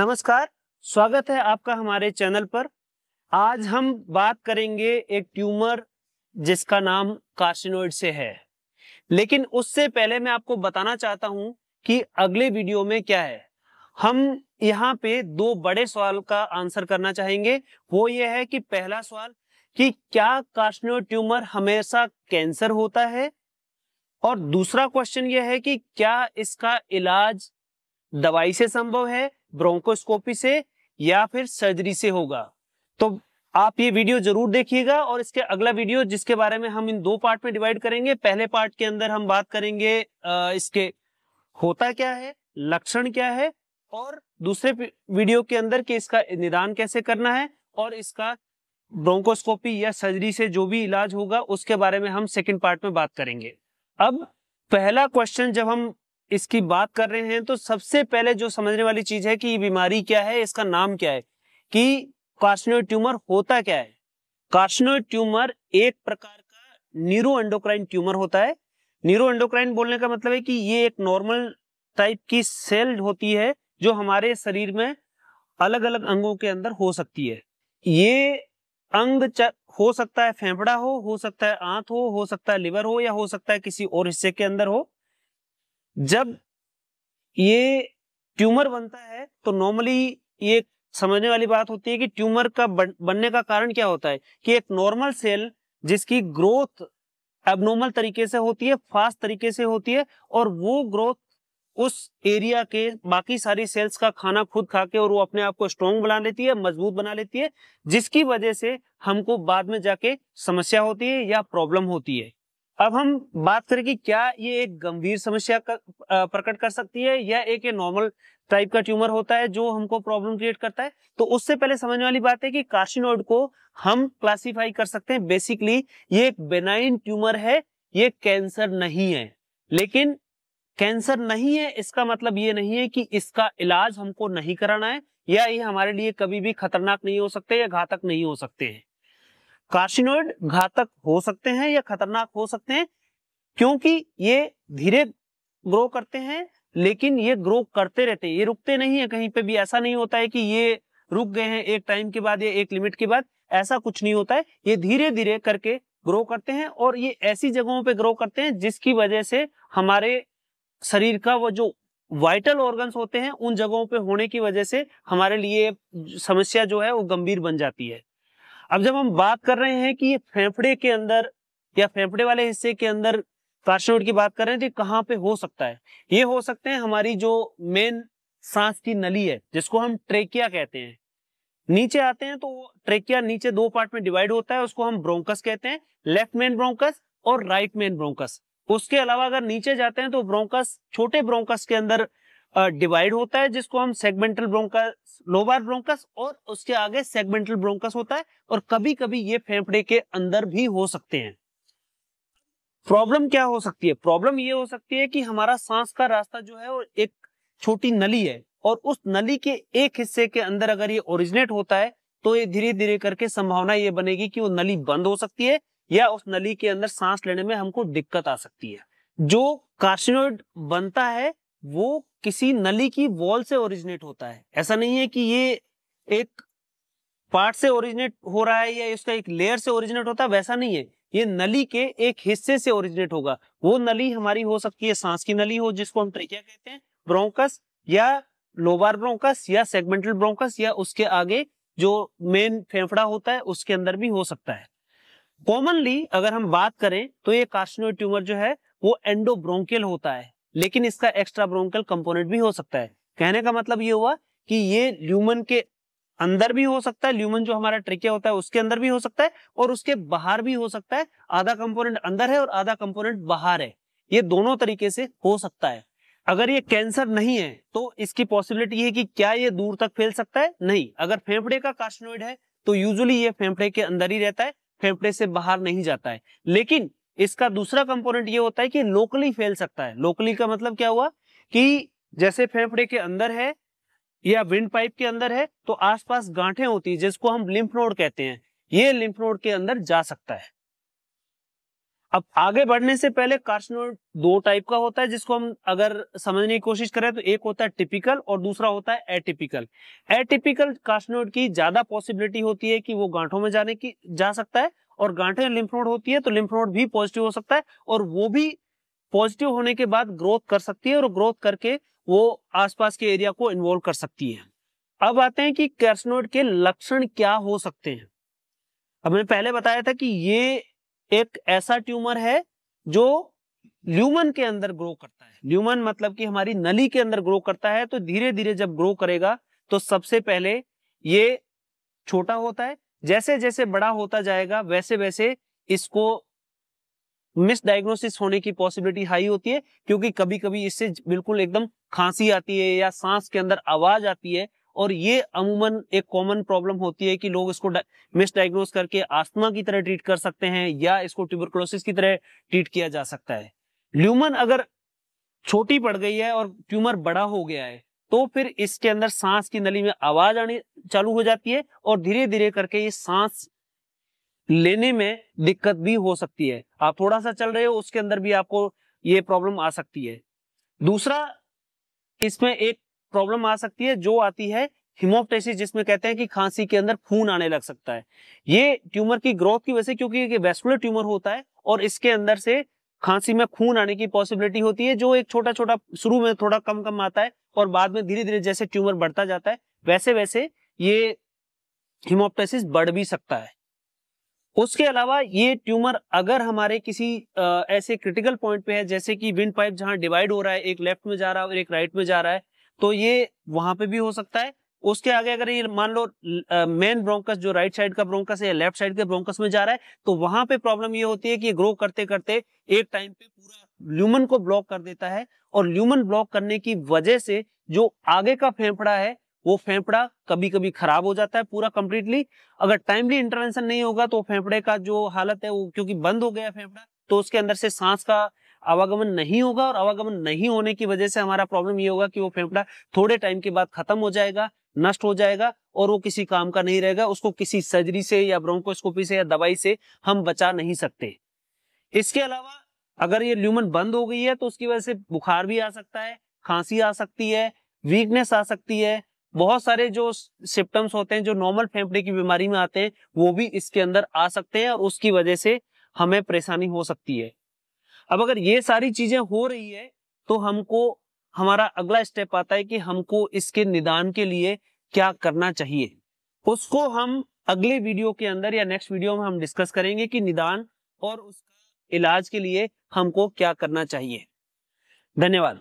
नमस्कार स्वागत है आपका हमारे चैनल पर आज हम बात करेंगे एक ट्यूमर जिसका नाम कार्सिनोइड से है लेकिन उससे पहले मैं आपको बताना चाहता हूं कि अगले वीडियो में क्या है हम यहाँ पे दो बड़े सवाल का आंसर करना चाहेंगे वो ये है कि पहला सवाल कि क्या कार्सिनोइड ट्यूमर हमेशा कैंसर होता है और दूसरा क्वेश्चन यह है कि क्या इसका इलाज दवाई से संभव है ब्रोंकोस्कोपी से या फिर सर्जरी से होगा तो आप ये वीडियो जरूर देखिएगा और इसके अगला वीडियो जिसके बारे में हम इन दो पार्ट में डिवाइड करेंगे पहले पार्ट के अंदर हम बात करेंगे इसके होता क्या है लक्षण क्या है और दूसरे वीडियो के अंदर कि इसका निदान कैसे करना है और इसका ब्रोंकोस्कोपी या सर्जरी से जो भी इलाज होगा उसके बारे में हम सेकेंड पार्ट में बात करेंगे अब पहला क्वेश्चन जब हम इसकी बात कर रहे हैं तो सबसे पहले जो समझने वाली चीज है कि ये बीमारी क्या है इसका नाम क्या है कि कार्सनो ट्यूमर होता क्या है कार्सनो ट्यूमर एक प्रकार का न्यूरो एंडोक्राइन ट्यूमर होता है न्यूरो एंडोक्राइन बोलने का मतलब है कि ये एक नॉर्मल टाइप की सेल होती है जो हमारे शरीर में अलग अलग अंगों के अंदर हो सकती है ये अंग हो सकता है फेफड़ा हो हो सकता है आंत हो हो सकता है लिवर हो या हो सकता है किसी और हिस्से के अंदर हो जब ये ट्यूमर बनता है तो नॉर्मली ये समझने वाली बात होती है कि ट्यूमर का बनने का कारण क्या होता है कि एक नॉर्मल सेल जिसकी ग्रोथ एबनॉर्मल तरीके से होती है फास्ट तरीके से होती है और वो ग्रोथ उस एरिया के बाकी सारी सेल्स का खाना खुद खा के और वो अपने आप को स्ट्रॉन्ग बना लेती है मजबूत बना लेती है जिसकी वजह से हमको बाद में जाके समस्या होती है या प्रॉब्लम होती है अब हम बात करें कि क्या ये एक गंभीर समस्या प्रकट कर सकती है या एक ये नॉर्मल टाइप का ट्यूमर होता है जो हमको प्रॉब्लम क्रिएट करता है तो उससे पहले समझने वाली बात है कि कार्सिनोइड को हम क्लासिफाई कर सकते हैं बेसिकली ये एक बेनाइन ट्यूमर है ये कैंसर नहीं है लेकिन कैंसर नहीं है इसका मतलब ये नहीं है कि इसका इलाज हमको नहीं कराना है या ये हमारे लिए कभी भी खतरनाक नहीं हो सकते या घातक नहीं हो सकते हैं कार्सिनोइड घातक हो सकते हैं या खतरनाक हो सकते हैं क्योंकि ये धीरे ग्रो करते हैं लेकिन ये ग्रो करते रहते हैं ये रुकते नहीं है कहीं पे भी ऐसा नहीं होता है कि ये रुक गए हैं एक टाइम के बाद या एक लिमिट के बाद ऐसा कुछ नहीं होता है ये धीरे धीरे करके ग्रो करते हैं और ये ऐसी जगहों पे ग्रो करते हैं जिसकी वजह से हमारे शरीर का वो जो वाइटल ऑर्गन्स होते हैं उन जगहों पे होने की वजह से हमारे लिए समस्या जो है वो गंभीर बन जाती है अब जब हम बात कर रहे हैं कि ये फेफड़े के अंदर या फेफड़े वाले हिस्से के अंदर कार्सिनोइड की बात कर रहे हैं तो ये कहाँ पे हो सकता है ये हो सकते हैं हमारी जो मेन सांस की नली है जिसको हम ट्रेकिया कहते हैं नीचे आते हैं तो ट्रेकिया नीचे दो पार्ट में डिवाइड होता है उसको हम ब्रोंकस कहते हैं लेफ्ट मेन ब्रोंकस और राइट मेन ब्रोंकस उसके अलावा अगर नीचे जाते हैं तो ब्रोंकस छोटे ब्रोंकस के अंदर डिवाइड होता है जिसको हम सेगमेंटल ब्रोंकस लोवर ब्रोंकस और उसके आगे सेगमेंटल ब्रोंकस होता है और कभी कभी ये फेफड़े के अंदर भी हो सकते हैं प्रॉब्लम क्या हो सकती है प्रॉब्लम ये हो सकती है कि हमारा सांस का रास्ता जो है वो एक छोटी नली है और उस नली के एक हिस्से के अंदर अगर ये ओरिजिनेट होता है तो ये धीरे धीरे करके संभावना ये बनेगी कि वो नली बंद हो सकती है या उस नली के अंदर सांस लेने में हमको दिक्कत आ सकती है जो कार्सिनोइड बनता है वो किसी नली की वॉल से ओरिजिनेट होता है ऐसा नहीं है कि ये एक पार्ट से ओरिजिनेट हो रहा है या इसका एक लेयर से ओरिजिनेट होता है वैसा नहीं है ये नली के एक हिस्से से ओरिजिनेट होगा वो नली हमारी हो सकती है सांस की नली हो जिसको हम ट्रेकिया कहते हैं ब्रोंकस या लोबार ब्रोंकस या सेगमेंटल ब्रोंकस या उसके आगे जो मेन फेफड़ा होता है उसके अंदर भी हो सकता है कॉमनली अगर हम बात करें तो ये कार्सिनो ट्यूमर जो है वो एंडोब्रोंकियल होता है लेकिन इसका एक्स्ट्रा ब्रोंकल कंपोनेंट भी हो सकता है कहने का मतलब ये हुआ कि ये ल्यूमन के अंदर भी हो सकता है ल्यूमन जो हमारा ट्रिकिया होता है उसके अंदर भी हो सकता है और उसके बाहर भी हो सकता है आधा कंपोनेंट अंदर है और आधा कंपोनेंट बाहर है ये दोनों तरीके से हो सकता है अगर ये कैंसर नहीं है तो इसकी पॉसिबिलिटी है कि क्या ये दूर तक फैल सकता है नहीं अगर फेफड़े का कार्सिनोइड है तो यूजुअली ये फेफड़े के अंदर ही रहता है फेफड़े से बाहर नहीं जाता है लेकिन इसका दूसरा कंपोनेंट ये होता है कि लोकली फैल सकता है लोकली का मतलब क्या हुआ कि जैसे फेफड़े के अंदर है या विंड पाइप के अंदर है तो आसपास गांठें होती है जिसको हम लिम्फ नोड कहते हैं ये लिम्फ नोड के अंदर जा सकता है अब आगे बढ़ने से पहले कार्सिनोड दो टाइप का होता है जिसको हम अगर समझने की कोशिश करें तो एक होता है टिपिकल और दूसरा होता है एटिपिकल एटिपिकल कार्सिनोड की ज्यादा पॉसिबिलिटी होती है कि वो गांठों में जाने की जा सकता है और गांठे लिम्फ नोड होती है तो लिम्फ नोड भी पॉजिटिव हो सकता है और वो भी पॉजिटिव होने के बाद ग्रोथ कर सकती है और ग्रोथ करके वो आसपास के एरिया को इन्वॉल्व कर सकती है अब आते हैं कि कैर्सनोइड के लक्षण क्या हो सकते हैं हमने पहले बताया था कि ये एक ऐसा ट्यूमर है जो ल्यूमन के अंदर ग्रो करता है ल्यूमन मतलब कि हमारी नली के अंदर ग्रो करता है तो धीरे धीरे जब ग्रो करेगा तो सबसे पहले ये छोटा होता है जैसे जैसे बड़ा होता जाएगा वैसे वैसे इसको मिसडायग्नोसिस होने की पॉसिबिलिटी हाई होती है क्योंकि कभी कभी इससे बिल्कुल एकदम खांसी आती है या सांस के अंदर आवाज आती है और ये अमूमन एक कॉमन प्रॉब्लम होती है कि लोग इसको डायग्नोस करके आस्थमा की तरह ट्रीट कर सकते हैं या इसको ट्यूबरक्लोसिस की तरह ट्रीट किया जा सकता है ल्यूमन अगर छोटी पड़ गई है और ट्यूमर बड़ा हो गया है तो फिर इसके अंदर सांस की नली में आवाज आने चालू हो जाती है और धीरे धीरे करके ये सांस लेने में दिक्कत भी हो सकती है आप थोड़ा सा चल रहे हो उसके अंदर भी आपको ये प्रॉब्लम आ सकती है दूसरा इसमें एक प्रॉब्लम आ सकती है जो आती है हिमोप्टेसिस जिसमें कहते हैं कि खांसी के अंदर खून आने लग सकता है ये ट्यूमर की ग्रोथ की वजह से क्योंकि ये वेस्कुलर ट्यूमर होता है और इसके अंदर से खांसी में खून आने की पॉसिबिलिटी होती है जो एक छोटा छोटा शुरू में थोड़ा कम कम आता है और बाद में धीरे धीरे जैसे ट्यूमर बढ़ता जाता है वैसे वैसे ये हिमोप्टेसिस बढ़ भी सकता है उसके अलावा ये ट्यूमर अगर हमारे किसी आ, ऐसे क्रिटिकल पॉइंट पे है जैसे कि विंड पाइप जहां डिवाइड हो रहा है एक लेफ्ट में जा रहा है और एक राइट में जा रहा है तो ये वहां पे भी हो सकता है उसके आगे अगर ये मान लो मेन ब्रोंकस जो राइट साइड का ब्रोंकस है या लेफ्ट साइड के ब्रोंकस में जा रहा है तो वहां पे प्रॉब्लम ये होती है कि ग्रो करते करते एक टाइम पे पूरा ल्यूमन को ब्लॉक कर देता है और ल्यूमन ब्लॉक करने की वजह से जो आगे का फेफड़ा है वो फेफड़ा कभी कभी खराब हो जाता है पूरा कंप्लीटली अगर टाइमली इंटरवेंशन नहीं होगा तो फेफड़े का जो हालत है वो क्योंकि बंद हो गया फेफड़ा तो उसके अंदर से सांस का आवागमन नहीं होगा और आवागमन नहीं होने की वजह से हमारा प्रॉब्लम ये होगा कि वो फेफड़ा थोड़े टाइम के बाद खत्म हो जाएगा नष्ट हो जाएगा और वो किसी काम का नहीं रहेगा उसको किसी सर्जरी से या ब्रोंकोस्कोपी से या दवाई से हम बचा नहीं सकते इसके अलावा अगर ये ल्यूमन बंद हो गई है तो उसकी वजह से बुखार भी आ सकता है खांसी आ सकती है वीकनेस आ सकती है बहुत सारे जो सिम्टम्स होते हैं जो नॉर्मल फेफड़े की बीमारी में आते हैं वो भी इसके अंदर आ सकते हैं और उसकी वजह से हमें परेशानी हो सकती है अब अगर ये सारी चीजें हो रही है तो हमको हमारा अगला स्टेप आता है कि हमको इसके निदान के लिए क्या करना चाहिए उसको हम अगले वीडियो के अंदर या नेक्स्ट वीडियो में हम डिस्कस करेंगे कि निदान और उसका इलाज के लिए हमको क्या करना चाहिए धन्यवाद